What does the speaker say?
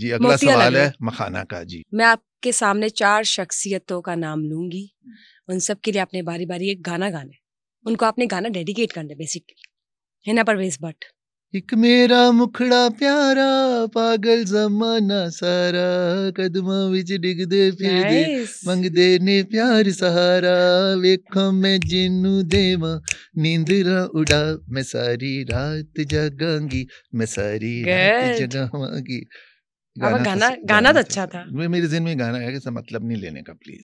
जी अगला सवाल है मखाना का जी मैं आपके सामने चार शख्सियतों का नाम लूंगी उन सब के लिए आपने बारी बारी एक गाना गाना है उनको आपने गाना डेडिकेट करना है बेसिकली है ना परवेज भट्ट एक मेरा मुखड़ा प्यारा पागल जमाना सारा कदमा विच दे मंग दे ने प्यार सहारा वेखो मैं जिन्नू देवा रा उड़ा मैं सारी रात जगांगी मैं सारी रात जगावांगी गाना तो तो गाना तो अच्छा था मेरे जिन में गाना है कि मतलब नहीं लेने का प्लीज